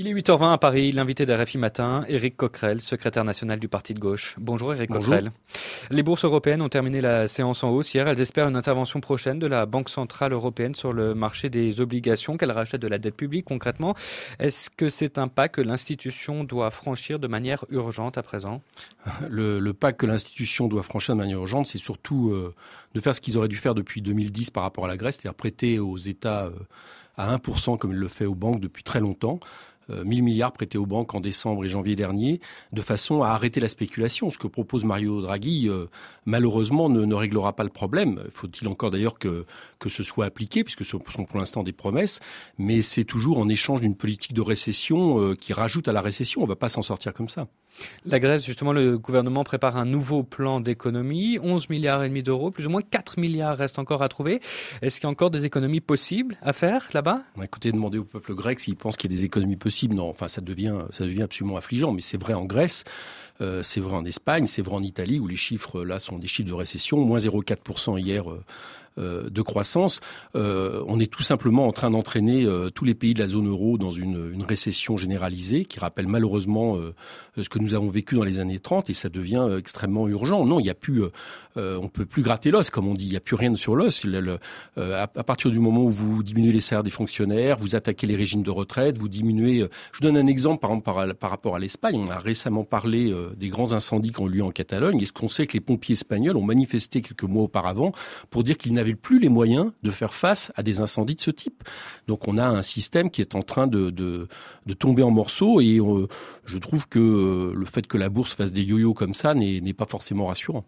Il est 8h20 à Paris, l'invité d'RFI Matin, Éric Coquerel, secrétaire national du Parti de gauche. Bonjour Éric Coquerel. Les bourses européennes ont terminé la séance en hausse hier. Elles espèrent une intervention prochaine de la Banque centrale européenne sur le marché des obligations qu'elle rachète de la dette publique concrètement. Est-ce que c'est un pas que l'institution doit franchir de manière urgente à présent le, le, pas que l'institution doit franchir de manière urgente, c'est surtout euh, de faire ce qu'ils auraient dû faire depuis 2010 par rapport à la Grèce, c'est-à-dire prêter aux États... Euh, à 1% comme il le fait aux banques depuis très longtemps. 1000 euh, milliards prêtés aux banques en décembre et janvier dernier, de façon à arrêter la spéculation. Ce que propose Mario Draghi, euh, malheureusement, ne, réglera pas le problème. Faut-il encore d'ailleurs que, que ce soit appliqué, puisque ce sont pour l'instant des promesses, mais c'est toujours en échange d'une politique de récession euh, qui rajoute à la récession. On ne va pas s'en sortir comme ça. La Grèce, justement, le gouvernement prépare un nouveau plan d'économie, 11 milliards et demi d'euros, plus ou moins 4 milliards restent encore à trouver. Est-ce qu'il y a encore des économies possibles à faire là-bas Écoutez, demandez au peuple grec s'il pense qu'il y a des économies possibles non, enfin, ça devient, ça devient absolument affligeant. Mais c'est vrai en Grèce, euh, c'est vrai en Espagne, c'est vrai en Italie, où les chiffres là sont des chiffres de récession, moins 0,4% hier. Euh, euh, de croissance. Euh, on est tout simplement en train d'entraîner euh, tous les pays de la zone euro dans une, récession généralisée qui rappelle malheureusement ce que nous avons vécu dans les années 30 et ça devient extrêmement urgent. Non, il n'y a plus, on peut plus gratter l'os comme on dit. Il n'y a plus rien sur l'os. à, partir du moment où vous diminuez les salaires des fonctionnaires, vous attaquez les régimes de retraite, vous diminuez. je vous donne un exemple par, exemple, par rapport à l'Espagne. On a récemment parlé des grands incendies qui ont eu lieu en Catalogne. Est-ce qu'on sait que les pompiers espagnols ont manifesté quelques mois auparavant pour dire qu'ils n'avaient plus les moyens de faire face à des incendies de ce type. Donc on a un système qui est en train de, tomber en morceaux et euh, je trouve que euh, le fait que la bourse fasse des yo-yo comme ça n'est pas forcément rassurant.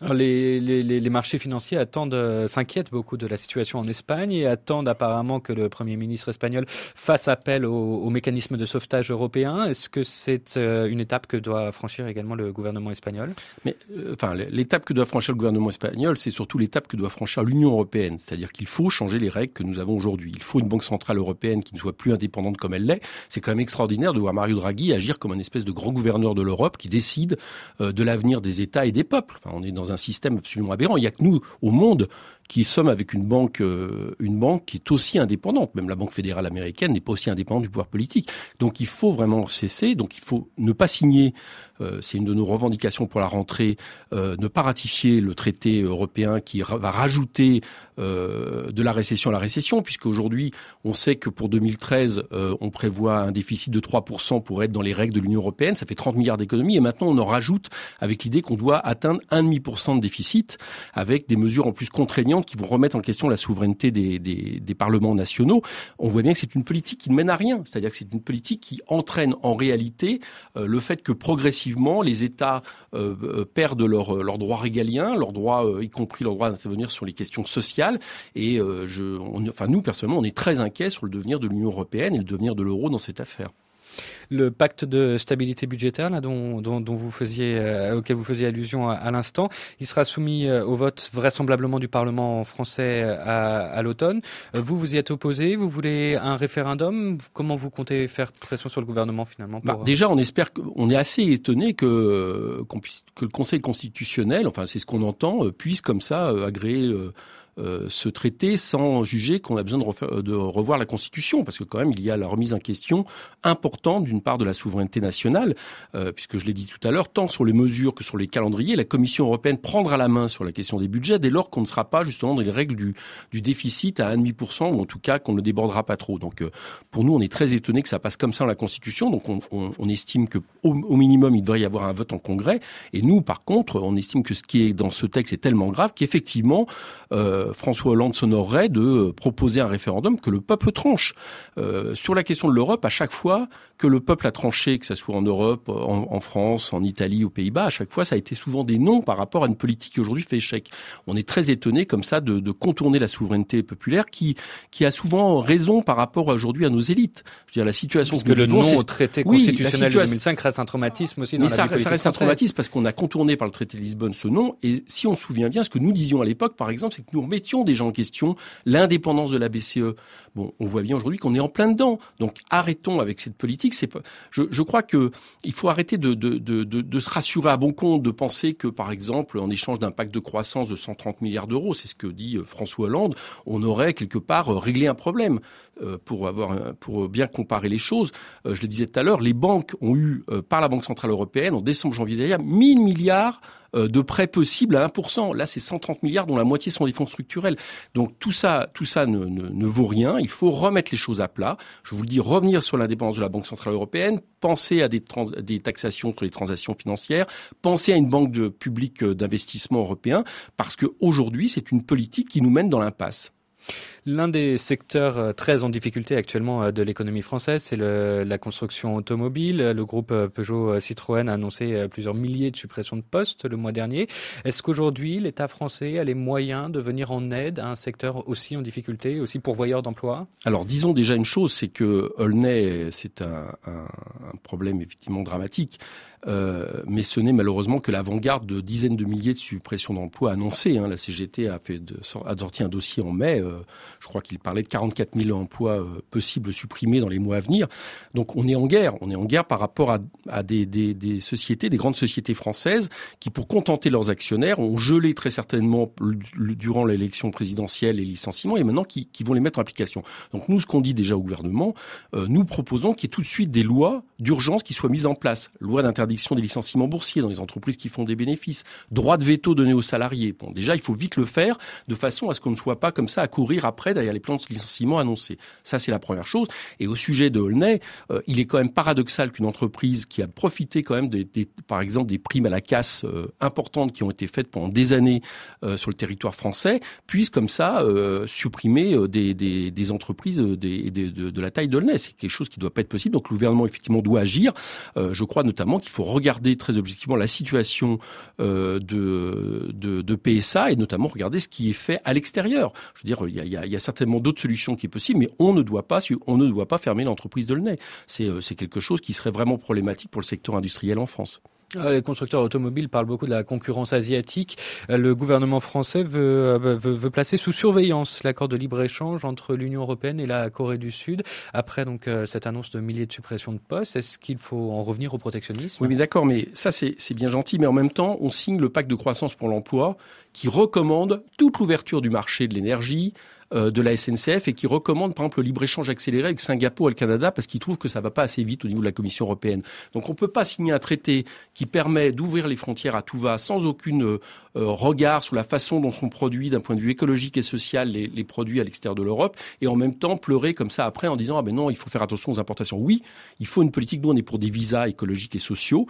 Alors les, marchés financiers attendent, euh, s'inquiètent beaucoup de la situation en Espagne et attendent apparemment que le Premier ministre espagnol fasse appel au, mécanismes mécanisme de sauvetage européen. Est-ce que c'est euh, une étape que doit franchir également le gouvernement espagnol Mais euh, enfin, l'étape que doit franchir le gouvernement espagnol, c'est surtout l'étape que doit franchir l'Union européenne. C'est-à-dire qu'il faut changer les règles que nous avons aujourd'hui. Il faut une banque centrale européenne qui ne soit plus indépendante comme elle l'est. C'est quand même extraordinaire de voir Mario Draghi agir comme un espèce de grand gouverneur de l'Europe qui décide de l'avenir des États et des peuples on est dans un système absolument aberrant. Il n'y a que nous, au monde, qui sommes avec une banque, euh, une banque qui est aussi indépendante. Même la Banque fédérale américaine n'est pas aussi indépendante du pouvoir politique. Donc il faut vraiment cesser. Donc il faut ne pas signer. Euh, c'est une de nos revendications pour la rentrée. Euh, ne pas ratifier le traité européen qui va rajouter de la récession à la récession, puisque aujourd'hui on sait que pour 2013 on prévoit un déficit de 3% pour être dans les règles de l'Union européenne. Ça fait 30 milliards d'économies et maintenant on en rajoute avec l'idée qu'on doit atteindre 1,5% de déficit avec des mesures en plus contraignantes qui vont remettre en question la souveraineté des, parlements nationaux, on voit bien que c'est une politique qui ne mène à rien. C'est-à-dire que c'est une politique qui entraîne en réalité euh, le fait que progressivement les États euh, euh, perdent leurs droits régaliens, y compris leur droit d'intervenir sur les questions sociales. Et nous, personnellement, on est très inquiets sur le devenir de l'Union européenne et le devenir de l'euro dans cette affaire le pacte de stabilité budgétaire dont, euh, auquel vous faisiez allusion à, l'instant. Il sera soumis euh, au vote vraisemblablement du Parlement français euh, à, l'automne. vous, vous y êtes opposé, vous voulez un référendum. Comment vous comptez faire pression sur le gouvernement finalement bah, Déjà, on espère qu'on est assez étonné que, que le Conseil constitutionnel, enfin c'est ce qu'on entend, puisse comme ça agréer euh, ce traité sans juger qu'on a besoin euh, de, revoir la Constitution, parce que quand même, il y a la remise en question importante d'une part de la souveraineté nationale, euh, puisque je l'ai dit tout à l'heure, tant sur les mesures que sur les calendriers, la Commission européenne prendra la main sur la question des budgets dès lors qu'on ne sera pas justement dans les règles du, déficit à 1,5%, ou en tout cas qu'on ne débordera pas trop. Donc pour nous, on est très étonné que ça passe comme ça dans la Constitution, donc on, estime que au, minimum, il devrait y avoir un vote en Congrès, et nous, par contre, on estime que ce qui est dans ce texte est tellement grave qu'effectivement, François Hollande s'honorerait de euh, proposer un référendum que le peuple tranche. Euh, sur la question de l'Europe, à chaque fois que le peuple a tranché, que ce soit en Europe, en, France, en Italie, aux Pays-Bas, à chaque fois, ça a été souvent des noms par rapport à une politique qui aujourd'hui fait échec. On est très étonné comme ça de, de, contourner la souveraineté populaire qui, qui a souvent raison par rapport aujourd'hui à nos élites. Je veux dire, la situation que, le au traité constitutionnel de 2005 reste un traumatisme aussi dans la ça, ça reste un traumatisme parce qu'on a contourné par le traité de Lisbonne ce nom. Et si on se souvient bien, ce que nous disions à l'époque, par exemple, c'est que nous étions déjà en question, l'indépendance de la BCE. Bon, on voit bien aujourd'hui qu'on est en plein dedans. Donc arrêtons avec cette politique. C'est pas... je, crois que il faut arrêter de, de, de, de, se rassurer à bon compte, de penser que, par exemple, en échange d'un pacte de croissance de 130 milliards d'euros, c'est ce que dit euh, François Hollande, on aurait quelque part euh, réglé un problème. Euh, pour, avoir, pour bien comparer les choses, je le disais tout à l'heure, les banques ont eu, par la Banque Centrale Européenne, en décembre, janvier dernier, 1000 milliards euh, de prêts possibles à 1%. Là, c'est 130 milliards dont la moitié sont des fonds structurels. Donc tout ça, ne, vaut rien. Il faut remettre les choses à plat. Je vous le dis, revenir sur l'indépendance de la Banque centrale européenne, penser à des, taxations sur les transactions financières, penser à une banque de, publique euh, d'investissement européen, parce qu'aujourd'hui, c'est une politique qui nous mène dans l'impasse. L'un des secteurs euh, très en difficulté actuellement euh, de l'économie française, c'est la construction automobile. Le groupe euh, Peugeot Citroën a annoncé plusieurs milliers de suppressions de postes le mois dernier. Est-ce qu'aujourd'hui, l'État français a les moyens de venir en aide à un secteur aussi en difficulté, aussi pourvoyeur d'emplois Alors, disons déjà une chose, c'est que Olney, c'est un, problème effectivement dramatique. mais ce n'est malheureusement que l'avant-garde de dizaines de milliers de suppressions d'emplois annoncées. Hein. La CGT a, fait sorti un dossier en mai je crois qu'il parlait de 44 000 emplois euh, possibles supprimés dans les mois à venir. Donc on est en guerre. On est en guerre par rapport à, des, sociétés, des grandes sociétés françaises qui, pour contenter leurs actionnaires, ont gelé très certainement durant l'élection présidentielle les licenciements et maintenant qui, vont les mettre en application. Donc nous, ce qu'on dit déjà au gouvernement, euh, nous proposons qu'il y ait tout de suite des lois d'urgence qui soient mises en place. Loi d'interdiction des licenciements boursiers dans les entreprises qui font des bénéfices, droit de veto donné aux salariés. Bon, déjà, il faut vite le faire de façon à ce qu'on ne soit pas comme ça à courir après derrière les plans de licenciement annoncés. Ça, c'est la première chose. Et au sujet de Holney, euh, il est quand même paradoxal qu'une entreprise qui a profité quand même, des, par exemple, des primes à la casse euh, importantes qui ont été faites pendant des années euh, sur le territoire français, puisse comme ça supprimer des, des, entreprises de, la taille d'Holney. C'est quelque chose qui ne doit pas être possible. Donc le gouvernement, effectivement, doit agir. je crois notamment qu'il faut regarder très objectivement la situation de, de, PSA et notamment regarder ce qui est fait à l'extérieur. Je veux dire, il il y a certainement d'autres solutions qui est possible, mais on ne doit pas, on ne doit pas fermer l'entreprise de Nez. Euh, c'est quelque chose qui serait vraiment problématique pour le secteur industriel en France. Ah, les constructeurs automobiles parlent beaucoup de la concurrence asiatique. Euh, le gouvernement français euh, bah, veut, veut placer sous surveillance l'accord de libre-échange entre l'Union européenne et la Corée du Sud. Après donc cette annonce de milliers de suppressions de postes, est-ce qu'il faut en revenir au protectionnisme Oui, mais d'accord, mais ça c'est bien gentil, mais en même temps, on signe le pacte de croissance pour l'emploi qui recommande toute l'ouverture du marché de l'énergie, euh, de la SNCF et qui recommande par exemple le libre-échange accéléré avec Singapour et le Canada parce qu'ils trouvent que ça va pas assez vite au niveau de la Commission européenne. Donc on ne peut pas signer un traité qui permet d'ouvrir les frontières à tout va sans aucune euh, euh, regard sur la façon dont sont produits d'un point de vue écologique et social les, produits à l'extérieur de l'Europe et en même temps pleurer comme ça après en disant ah ben non il faut faire attention aux importations. Oui, il faut une politique dont on est pour des visas écologiques et sociaux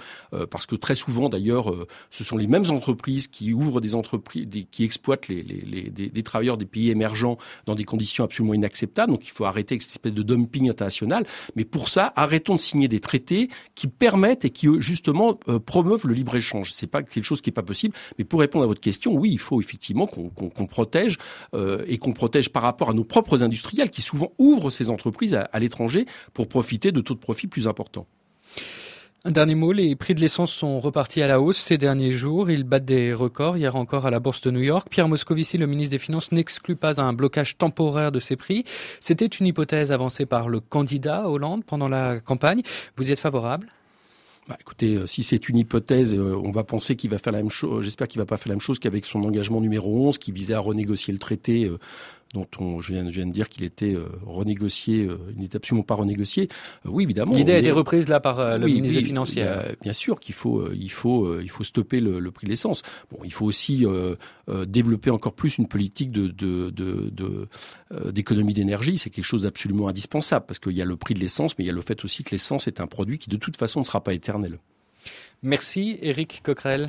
parce que très souvent d'ailleurs ce sont les mêmes entreprises qui ouvrent des entreprises qui exploitent les, travailleurs des pays émergents dans des conditions absolument inacceptables. Donc il faut arrêter cette espèce de dumping international. Mais pour ça, arrêtons de signer des traités qui permettent et qui euh, justement euh, promeuvent le libre échange. C'est pas quelque chose qui est pas possible. Mais pour répondre à votre question, oui, il faut effectivement qu'on protège euh, et qu'on protège par rapport à nos propres industriels qui souvent ouvrent ces entreprises à l'étranger pour profiter de taux de profit plus importants. Un dernier mot, les prix de l'essence sont repartis à la hausse ces derniers jours. Ils battent des records hier encore à la Bourse de New York. Pierre Moscovici, le ministre des Finances, n'exclut pas un blocage temporaire de ces prix. C'était une hypothèse avancée par le candidat Hollande pendant la campagne. Vous êtes favorable bah, écoutez, euh, si c'est une hypothèse, euh, on va penser qu'il va faire la même chose. Euh, j'espère qu'il va pas faire la même chose qu'avec son engagement numéro 11, qui visait à renégocier le traité dont on, je, viens, viens de dire qu'il était euh, renégocié, euh, il n'est absolument pas renégocié. Euh, oui, évidemment. L'idée a été reprise là par le ministre des bien sûr qu'il faut, il faut, il faut stopper le, prix de l'essence. Bon, il faut aussi développer encore plus une politique de, de, d'économie d'énergie. C'est quelque chose d'absolument indispensable parce qu'il y a le prix de l'essence, mais il y a le fait aussi que l'essence est un produit qui de toute façon ne sera pas éternel. Merci Eric Coquerel.